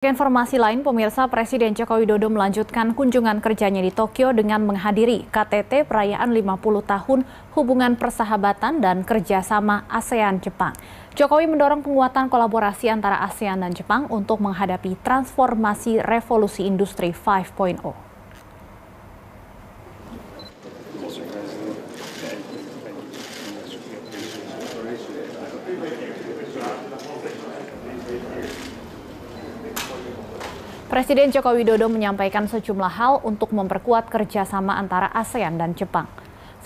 Informasi lain, pemirsa Presiden Joko Widodo melanjutkan kunjungan kerjanya di Tokyo dengan menghadiri KTT Perayaan 50 Tahun Hubungan Persahabatan dan Kerjasama ASEAN-Jepang. Jokowi mendorong penguatan kolaborasi antara ASEAN dan Jepang untuk menghadapi transformasi revolusi industri 5.0. Presiden Joko Widodo menyampaikan sejumlah hal untuk memperkuat kerjasama antara ASEAN dan Jepang.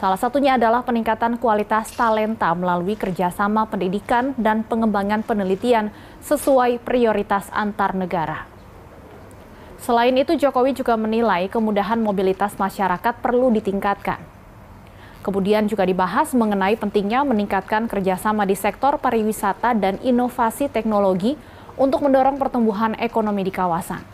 Salah satunya adalah peningkatan kualitas talenta melalui kerjasama pendidikan dan pengembangan penelitian sesuai prioritas antar negara. Selain itu, Jokowi juga menilai kemudahan mobilitas masyarakat perlu ditingkatkan. Kemudian juga dibahas mengenai pentingnya meningkatkan kerjasama di sektor pariwisata dan inovasi teknologi untuk mendorong pertumbuhan ekonomi di kawasan.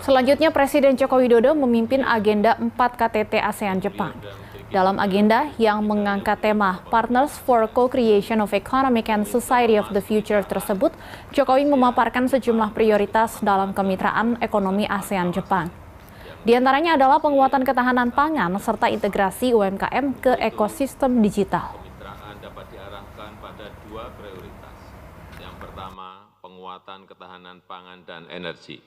Selanjutnya Presiden Joko Widodo memimpin agenda 4 KTT ASEAN Jepang. Dalam agenda yang mengangkat tema Partners for Co-Creation of Economic and Society of the Future tersebut, Jokowi memaparkan sejumlah prioritas dalam kemitraan ekonomi ASEAN Jepang. Di antaranya adalah penguatan ketahanan pangan serta integrasi UMKM ke ekosistem digital. Kemitraan dapat diarahkan pada dua prioritas. Yang pertama, penguatan ketahanan pangan dan energi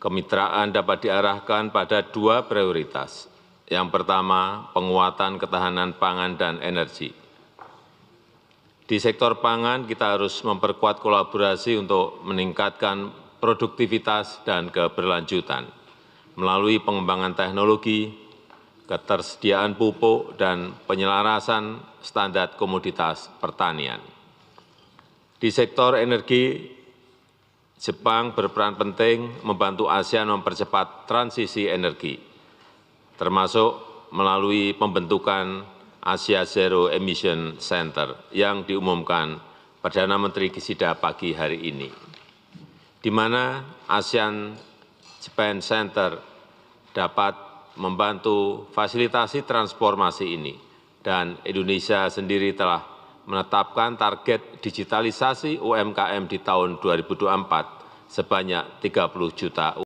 kemitraan dapat diarahkan pada dua prioritas. Yang pertama, penguatan ketahanan pangan dan energi. Di sektor pangan, kita harus memperkuat kolaborasi untuk meningkatkan produktivitas dan keberlanjutan melalui pengembangan teknologi, ketersediaan pupuk, dan penyelarasan standar komoditas pertanian. Di sektor energi, jepang berperan penting membantu asean mempercepat transisi energi termasuk melalui pembentukan asia zero emission center yang diumumkan Perdana Menteri Kishida pagi hari ini, di mana ASEAN Japan Center dapat membantu fasilitasi transformasi ini, dan Indonesia sendiri telah menetapkan target digitalisasi umkm di tahun 2024 sebanyak 30 puluh juta